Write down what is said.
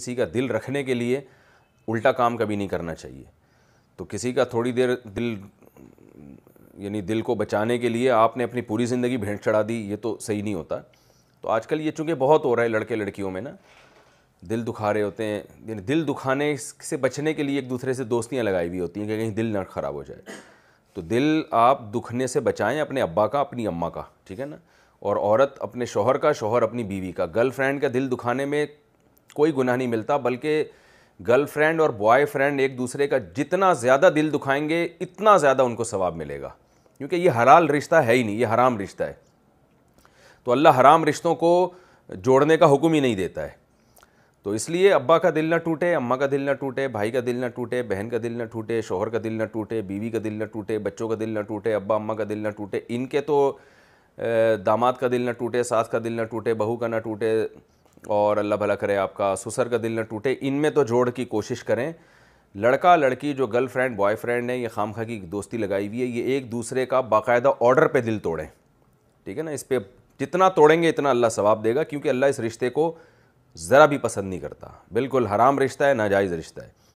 किसी का दिल रखने के लिए उल्टा काम कभी नहीं करना चाहिए तो किसी का थोड़ी देर दिल यानी दिल को बचाने के लिए आपने अपनी पूरी ज़िंदगी भेंट चढ़ा दी ये तो सही नहीं होता तो आजकल ये चूँकि बहुत हो रहा है लड़के लड़कियों में ना दिल दुखा रहे होते हैं यानी दिल दुखाने से बचने के लिए एक दूसरे से दोस्तियाँ लगाई हुई होती हैं कि कहीं दिल ना ख़राब हो जाए तो दिल आप दुखने से बचाएं अपने अब्बा का अपनी अम्मा का ठीक है ना और औरत अपने शोहर का शोहर अपनी बीवी का गर्लफ्रेंड का दिल दुखाने में कोई गुनाह नहीं मिलता बल्कि गर्लफ्रेंड और बॉयफ्रेंड एक दूसरे का जितना ज़्यादा दिल दुखाएंगे इतना ज़्यादा उनको सवाब मिलेगा क्योंकि ये हलाल रिश्ता है ही नहीं ये हराम रिश्ता है तो अल्लाह हराम रिश्तों को जोड़ने का हुक्म ही नहीं देता है तो इसलिए अब्बा का दिल ना टूटे अम्मा का दिल ना टूटे भाई का दिल ना टूटे बहन का दिल ना टूटे शोहर का दिल ना टूटे बीवी का दिल ना टूटे बच्चों का दिल ना टूटे अब्बा अम्मा का दिल ना टूटे इनके तो दामाद का दिल ना टूटे सास का दिल ना टूटे बहू का ना टूटे और अल्लाह भला करे आपका ससुर का दिल न टूटे इनमें तो जोड़ की कोशिश करें लड़का लड़की जो गर्ल फ्रेंड बॉय फ्रेंड है ये खाम खा की दोस्ती लगाई हुई है ये एक दूसरे का बाकायदा ऑर्डर पे दिल तोड़ें ठीक है ना इस पर जितना तोड़ेंगे इतना अल्लाह सवाब देगा क्योंकि अल्लाह इस रिश्ते को ज़रा भी पसंद नहीं करता बिल्कुल हराम रिश्ता है नाजायज़ रिश्ता है